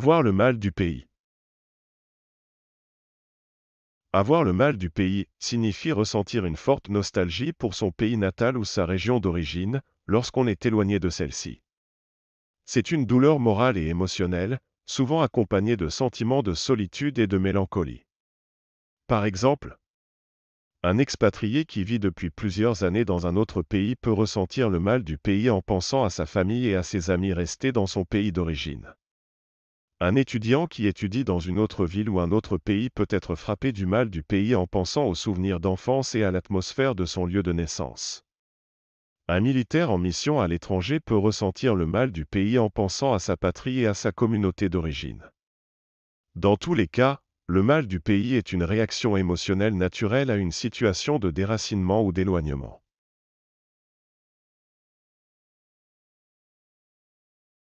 Avoir le mal du pays. Avoir le mal du pays signifie ressentir une forte nostalgie pour son pays natal ou sa région d'origine lorsqu'on est éloigné de celle-ci. C'est une douleur morale et émotionnelle, souvent accompagnée de sentiments de solitude et de mélancolie. Par exemple, un expatrié qui vit depuis plusieurs années dans un autre pays peut ressentir le mal du pays en pensant à sa famille et à ses amis restés dans son pays d'origine. Un étudiant qui étudie dans une autre ville ou un autre pays peut être frappé du mal du pays en pensant aux souvenirs d'enfance et à l'atmosphère de son lieu de naissance. Un militaire en mission à l'étranger peut ressentir le mal du pays en pensant à sa patrie et à sa communauté d'origine. Dans tous les cas, le mal du pays est une réaction émotionnelle naturelle à une situation de déracinement ou d'éloignement.